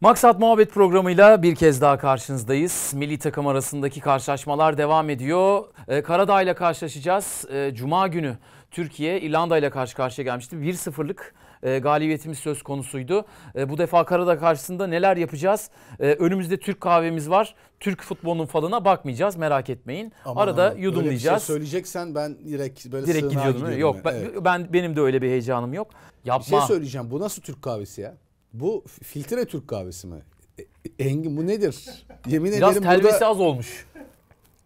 Maksat Muhabbet programıyla bir kez daha karşınızdayız. Milli takım arasındaki karşılaşmalar devam ediyor. Ee, Karadağ ile karşılaşacağız. Ee, Cuma günü Türkiye İrlanda ile karşı karşıya gelmişti. 1-0'lık e, galibiyetimiz söz konusuydu. E, bu defa Karadağ karşısında neler yapacağız? E, önümüzde Türk kahvemiz var. Türk futbolunun falına bakmayacağız merak etmeyin. Aman Arada abi, yudumlayacağız. Öyle bir şey söyleyeceksen ben direkt böyle direkt gidiyordum. Yok ben, evet. ben benim de öyle bir heyecanım yok. Yapma. Bir şey söyleyeceğim. Bu nasıl Türk kahvesi ya? Bu filtre Türk kahvesi mi? E, e, Engin bu nedir? Yemin Biraz ederim telvesi burada... az olmuş.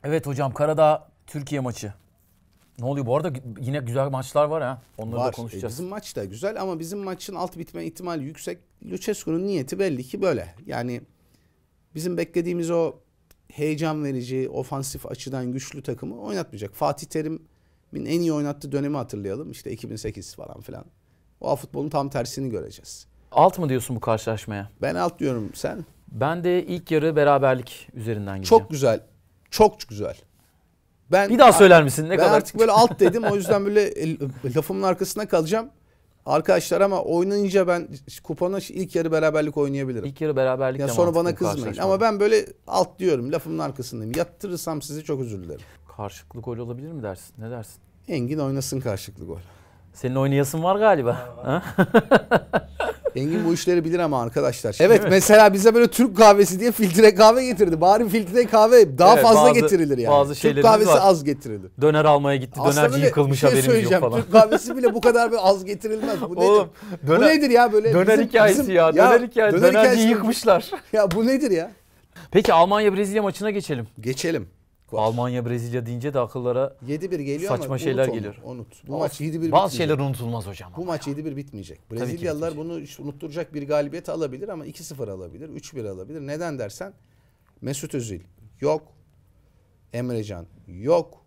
Evet hocam Karadağ Türkiye maçı. Ne oluyor bu arada yine güzel maçlar var ha. Onları var. da e, konuşacağız. E bizim maç da güzel ama bizim maçın alt bitme ihtimali yüksek. Lucescu'nun niyeti belli ki böyle. Yani bizim beklediğimiz o heyecan verici, ofansif açıdan güçlü takımı oynatmayacak. Fatih Terim'in en iyi oynattığı dönemi hatırlayalım. İşte 2008 falan filan. O futbolun tam tersini göreceğiz. Alt mı diyorsun bu karşılaşmaya? Ben alt diyorum. Sen? Ben de ilk yarı beraberlik üzerinden gidiyorum. Çok güzel. Çok güzel. Ben Bir daha söyler misin? Ne ben kadar? artık böyle alt dedim. o yüzden böyle lafımın arkasına kalacağım. Arkadaşlar ama oynayınca ben kupona ilk yarı beraberlik oynayabilirim. İlk yarı beraberlik ya Sonra bana kızmayın ama ben böyle alt diyorum lafımın arkasındayım. Yattırırsam sizi çok özür dilerim. Karşılıklı gol olabilir mi dersin? Ne dersin? Engin oynasın karşılıklı gol. Senin oynayasın var galiba. Ha? Engin bu işleri bilir ama arkadaşlar. Şimdi evet mesela bize böyle Türk kahvesi diye filtre kahve getirdi. Bari filtre kahve daha evet, fazla bazı, getirilir yani. Bazı Türk kahvesi var. az getirilir. Döner almaya gitti. Aslında dönerci böyle, yıkılmış şey haberimiz yok falan. Türk kahvesi bile bu kadar böyle az getirilmez. Bu Oğlum, nedir? Döner, bu nedir ya böyle? Döner bizim, hikayesi bizim, ya. Döner hikayesi. Dönerci yıkmışlar. Ya bu nedir ya? Peki Almanya Brezilya maçına geçelim. Geçelim. Almanya Brezilya deyince de akıllara 7 geliyor saçma ama şeyler unut geliyor. Unut. Bu maç 7-1 Bazı şeyler unutulmaz hocam. Bu maç 7-1 bitmeyecek. Brezilyalılar bunu unutturacak bir galibiyet alabilir ama 2-0 alabilir, 3-1 alabilir. Neden dersen Mesut Özil yok. Emrecan yok.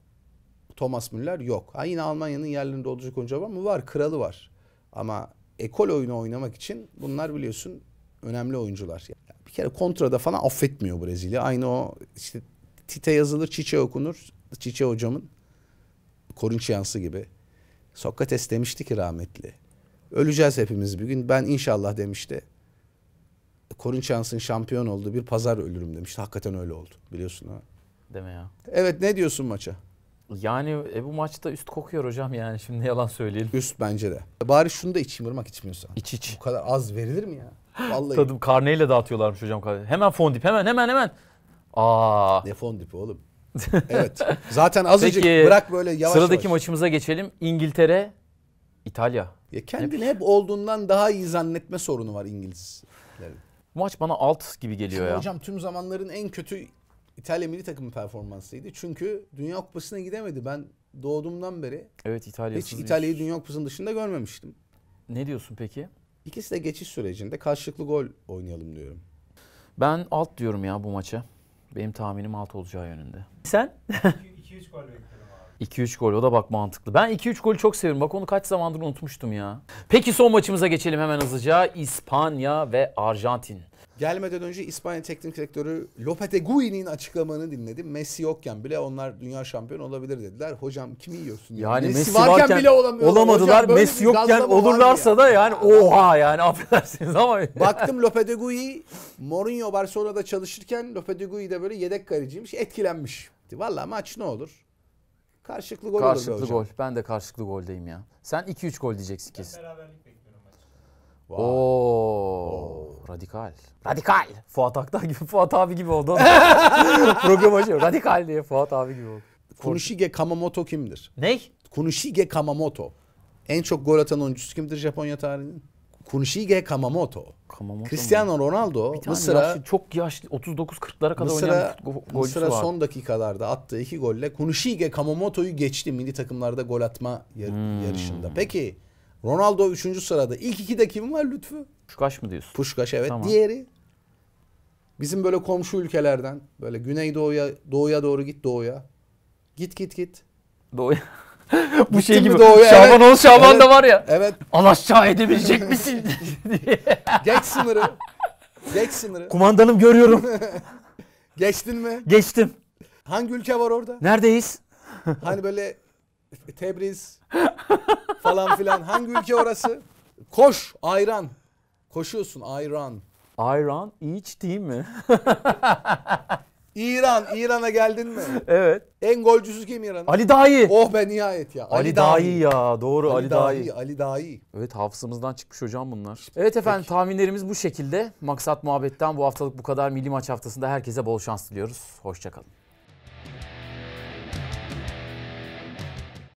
Thomas Müller yok. Ha yine Almanya'nın yerlerinde olacak oyuncu var mı? Var. Kralı var. Ama ekol oyunu oynamak için bunlar biliyorsun önemli oyuncular. Bir kere kontrada falan affetmiyor Brezilya. Aynı o işte Tite yazılır, Çiçe okunur. Çiçe hocamın Korinçyansı gibi. Sokrates demişti ki rahmetli. Öleceğiz hepimiz bir gün. Ben inşallah demişti. Korinçyans'ın şampiyon oldu, bir pazar ölürüm demişti. Hakikaten öyle oldu. Biliyorsun ha. Deme ya. Evet ne diyorsun maça? Yani e, bu maçta üst kokuyor hocam yani şimdi yalan söyleyelim. Üst bence de. Bari şunu da içim, ırmak içmiyorsan. İç iç. Bu kadar az verilir mi ya? Vallahi. Tadım karneyle dağıtıyorlarmış hocam. Hemen fondip hemen hemen hemen. Aa. Ne fon dipi oğlum. evet. Zaten azıcık Peki, bırak böyle yavaş Sıradaki yavaş. maçımıza geçelim. İngiltere, İtalya. Ya kendini hep olduğundan daha iyi zannetme sorunu var İngilizlerin. Bu maç bana alt gibi geliyor Şimdi ya. Hocam tüm zamanların en kötü İtalya milli takımı performansıydı. Çünkü Dünya Kupası'na gidemedi. Ben doğduğumdan beri evet, hiç İtalya'yı Dünya Kupası'nın dışında görmemiştim. Ne diyorsun peki? İkisi de geçiş sürecinde karşılıklı gol oynayalım diyorum. Ben alt diyorum ya bu maça. Benim tahminim 6 olacağı yönünde. Sen? 2-3 gol bekliyorum. 2-3 gol o da bak mantıklı. Ben 2-3 golü çok seviyorum. Bak onu kaç zamandır unutmuştum ya. Peki son maçımıza geçelim hemen hızlıca. İspanya ve Arjantin. Gelmeden önce İspanya teknik direktörü Lopetegui'nin açıklamanı dinledim. Messi yokken bile onlar dünya Şampiyonu olabilir dediler. Hocam kimi yiyorsun? Yani, yani Messi, Messi varken, varken bile olamıyorlar. Olamadılar. Hocam, Messi yokken olurlarsa ya. da yani oha yani affedersiniz ama. Baktım Lopetegui Mourinho Barcelona'da çalışırken Lopetegui de böyle yedek kaleciymiş etkilenmiş. Valla maç ne olur? Karşılıklı gol karşılıklı olur be hocam. Ben de karşılıklı goldeyim ya. Sen 2-3 gol diyeceksin kesin. Ben beraberlik bekliyorum maçı. Wow. Oo, radikal. Radikal. Fuat Aktağ gibi Fuat abi gibi oldu. Program açıyor. Radikal diye Fuat abi gibi oldu. Kunishige Kamamoto kimdir? Ney? Kunishige Kamamoto. En çok gol atan oyuncusu kimdir Japonya tarihinin? Kunshige Kamamoto. Kamamoto Cristiano mu? Ronaldo bir tane Mısır'a yaşlı, çok yaşlı 39-40'lara kadar Mısır'a, oynayan bir var. son dakikalarda attığı iki golle Kunshige Kamamoto'yu geçti milli takımlarda gol atma yar- hmm. yarışında. Peki Ronaldo 3. sırada. İlk iki de kim var Lütfü? Puşkaş mı diyorsun? Puşkaş evet. Tamam. Diğeri bizim böyle komşu ülkelerden böyle güneydoğuya doğuya doğru git doğuya. Git git git. Doğuya. Bu şey gibi. Doğru, Şaban evet. ol Şaban evet. da var ya. Evet. Alaşağı edebilecek misin? Geç sınırı. Geç sınırı. Kumandanım görüyorum. Geçtin mi? Geçtim. Hangi ülke var orada? Neredeyiz? hani böyle Tebriz falan filan. Hangi ülke orası? Koş ayran. Koşuyorsun ayran. Ayran iç değil mi? İran, İran'a geldin mi? evet. En golcüsü kim İran'a? Ali Dahi. Oh be nihayet ya. Ali, Ali Dahi. Dahi ya doğru Ali, Ali Dahi. Dahi. Ali Dahi. Evet hafızamızdan çıkmış hocam bunlar. Evet efendim Peki. tahminlerimiz bu şekilde. Maksat muhabbetten bu haftalık bu kadar. Milli Maç haftasında herkese bol şans diliyoruz. Hoşçakalın.